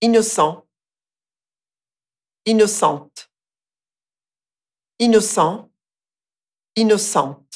innocent, innocente, innocent, innocent.